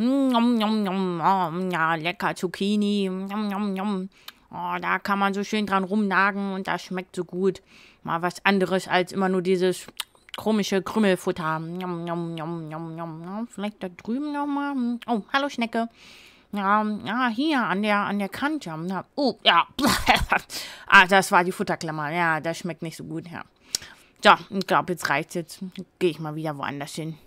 Hm, nom, nom, nom. Ah, mm, ja, lecker Zucchini. Nom, nom, Oh, da kann man so schön dran rumnagen und das schmeckt so gut. Mal was anderes als immer nur dieses komische Krümmelfutter. Ne? Vielleicht da drüben nochmal. Hm. Oh, hallo Schnecke. Ja, ja, hier an der, an der Kante. Hm, oh, ja. ah, das war die Futterklammer. Ja, das schmeckt nicht so gut, ja. So, ich glaube, jetzt reicht's jetzt. Gehe ich mal wieder woanders hin.